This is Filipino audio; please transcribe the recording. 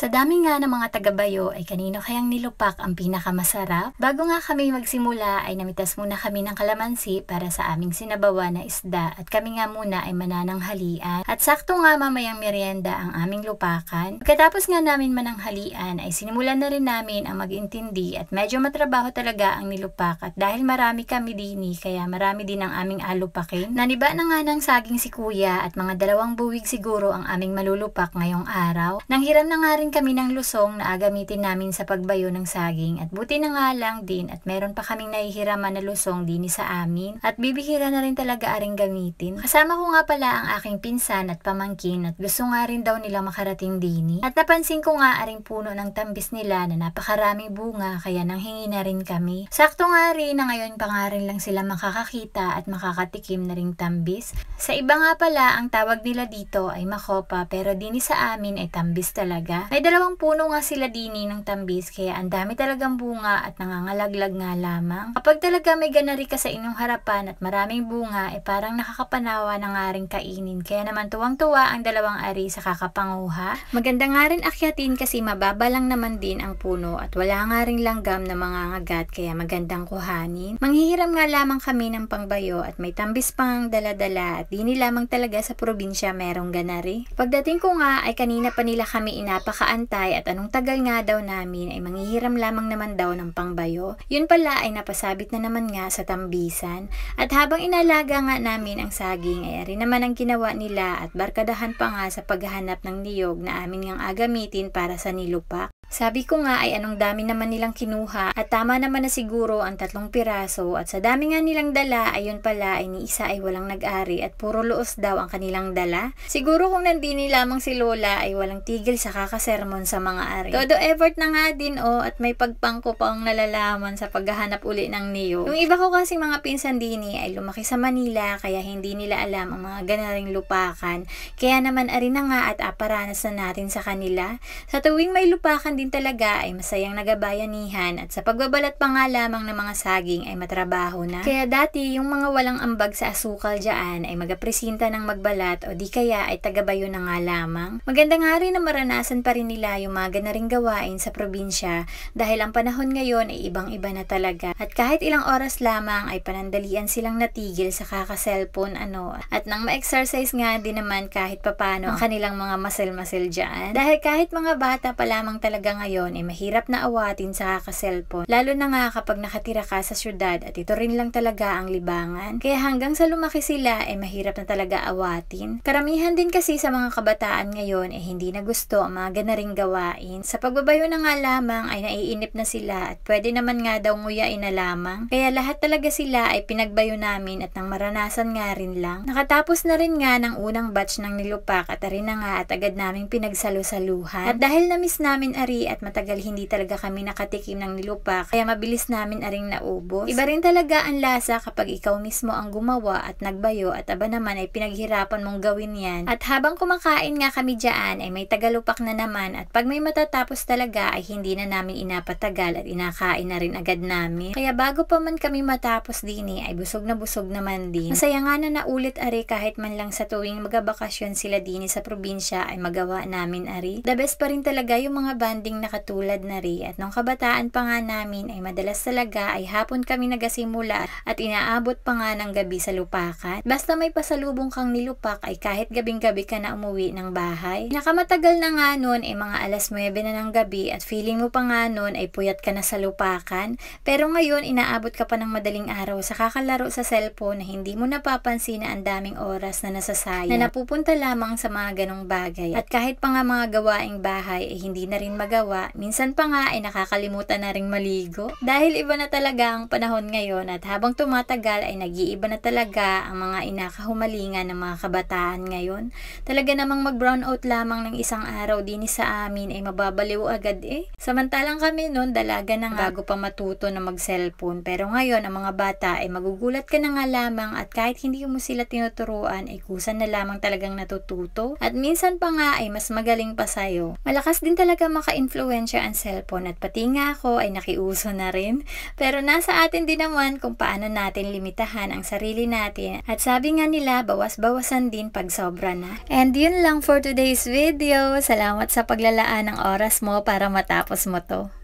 Sa dami nga ng mga tagabayo ay kanino kayang nilupak ang pinakamasarap? Bago nga kami magsimula ay namitas muna kami ng kalamansi para sa aming sinabawa na isda at kami nga muna ay manananghalian. At sakto nga mamayang merienda ang aming lupakan. Pagkatapos nga namin mananghalian ay sinimulan na rin namin ang mag-intindi at medyo matrabaho talaga ang nilupak at dahil marami kami dini eh, kaya marami din ang aming alupakin. Naniba na nga ng saging si kuya at mga dalawang buwig siguro ang aming malulupak ngayong araw. Nanghiram na nga rin Nagtanim kami ng lusong na agamitin namin sa pagbayo ng saging at buti na nga lang din at meron pa kaming nahihiraman na lusong din sa amin at bibihira na rin talaga aring gamitin. Kasama ko nga pala ang aking pinsan at pamangkin at gusto nga rin daw nila makarating dini eh. at napansin ko nga aring puno ng tambis nila na napakaraming bunga kaya nang hingi na rin kami. Sakto nga rin na ngayon pa nga rin lang sila makakakita at makakatikim na ring tambis. Sa iba nga pala ang tawag nila dito ay makopa pero dini sa amin ay tambis talaga. May may dalawang puno nga sila dini ng tambis kaya ang dami talagang bunga at nangangalaglag nga lamang. Kapag talaga may ganari ka sa inyong harapan at maraming bunga eh parang nakakapanawa na nga rin kainin. Kaya naman tuwang-tuwa ang dalawang ari sa kakapanguha. Maganda nga rin akyatin kasi mababa lang naman din ang puno at wala nga rin langgam na mga ngagat kaya magandang kuhanin. Manghihiram nga lamang kami ng pangbayo at may tambis pang daladala at dini lamang talaga sa probinsya merong ganari. Pagdating ko nga ay kanina pa nila kami inapaka paantay at anong tagal nga daw namin ay manghihiram lamang naman daw ng pangbayo. Yun pala ay napasabit na naman nga sa tambisan. At habang inalaga nga namin ang saging ay ari naman ang ginawa nila at barkadahan pa nga sa paghahanap ng niyog na amin ngang agamitin para sa nilupak. Sabi ko nga ay anong dami naman nilang kinuha at tama naman na siguro ang tatlong piraso at sa dami nga nilang dala ayun pala ay ni isa ay walang nag-ari at puro loos daw ang kanilang dala. Siguro kung nandini lamang si Lola ay walang tigil sa kakasermon sa mga ari. Todo effort na nga din o oh, at may pagpangko pa ang nalalaman sa paghahanap uli ng Neo. Yung iba ko kasi mga pinsan dini eh, ay lumaki sa Manila kaya hindi nila alam ang mga ganaring lupakan. Kaya naman ari na nga at aparanas na natin sa kanila. Sa tuwing may lupakan din talaga ay masayang nagabayanihan at sa pagbabalat pa nga lamang ng mga saging ay matrabaho na. Kaya dati yung mga walang ambag sa asukal dyan ay magapresinta ng magbalat o di kaya ay tagabayo na nga lamang. Maganda nga rin na maranasan pa rin nila yung mga ganaring gawain sa probinsya dahil ang panahon ngayon ay ibang-iba na talaga at kahit ilang oras lamang ay panandalian silang natigil sa kaka-cellphone ano at nang ma-exercise nga din naman kahit papano ang kanilang mga masel-masel dyan. Dahil kahit mga bata pa lamang talaga talaga ngayon ay mahirap na awatin sa kakaselpon, lalo na nga kapag nakatira ka sa syudad at ito rin lang talaga ang libangan. Kaya hanggang sa lumaki sila ay mahirap na talaga awatin. Karamihan din kasi sa mga kabataan ngayon ay hindi na gusto ang mga ganaring gawain. Sa pagbabayo na nga lamang ay naiinip na sila at pwede naman nga daw nguyain na lamang. Kaya lahat talaga sila ay pinagbayo namin at nang maranasan nga rin lang. Nakatapos na rin nga ng unang batch ng nilupak at arin na nga at agad naming pinagsalusaluhan. At dahil na-miss namin ari at matagal hindi talaga kami nakatikim ng nilupak kaya mabilis namin aring naubos. Iba rin talaga ang lasa kapag ikaw mismo ang gumawa at nagbayo at aba naman ay pinaghirapan mong gawin yan. At habang kumakain nga kami dyan ay may tagalupak na naman at pag may matatapos talaga ay hindi na namin inapatagal at inakain na rin agad namin. Kaya bago pa man kami matapos dini eh, ay busog na busog naman din. Masaya nga na naulit ari kahit man lang sa tuwing magabakasyon sila din eh sa probinsya ay magawa namin ari. The best pa rin talaga yung mga banding ating nakatulad na Ray at nung kabataan pa nga namin ay madalas talaga ay hapon kami nagasimula at inaabot pa nga ng gabi sa lupakan. Basta may pasalubong kang nilupak ay kahit gabing-gabi ka na umuwi ng bahay. Nakamatagal na nga noon ay mga alas 9 na ng gabi at feeling mo pa nga noon ay puyat ka na sa lupakan. Pero ngayon inaabot ka pa ng madaling araw sa kakalaro sa cellphone na hindi mo napapansin na ang daming oras na nasasayang na napupunta lamang sa mga ganong bagay. At kahit pa nga mga gawaing bahay ay hindi na rin magawa dalawa, minsan pa nga ay nakakalimutan na ring maligo. Dahil iba na talaga ang panahon ngayon at habang tumatagal ay nag-iiba na talaga ang mga inakahumalinga ng mga kabataan ngayon. Talaga namang mag-brown out lamang ng isang araw din sa amin ay mababaliw agad eh. Samantalang kami noon dalaga na nga bago pa matuto na mag-cellphone. Pero ngayon ang mga bata ay magugulat ka na nga lamang at kahit hindi mo sila tinuturuan ay kusan na lamang talagang natututo. At minsan pa nga ay mas magaling pa sa'yo. Malakas din talaga maka influensya ang cellphone at pati nga ako ay nakiuso na rin. Pero nasa atin din naman kung paano natin limitahan ang sarili natin at sabi nga nila bawas-bawasan din pag sobra na. And yun lang for today's video. Salamat sa paglalaan ng oras mo para matapos mo to.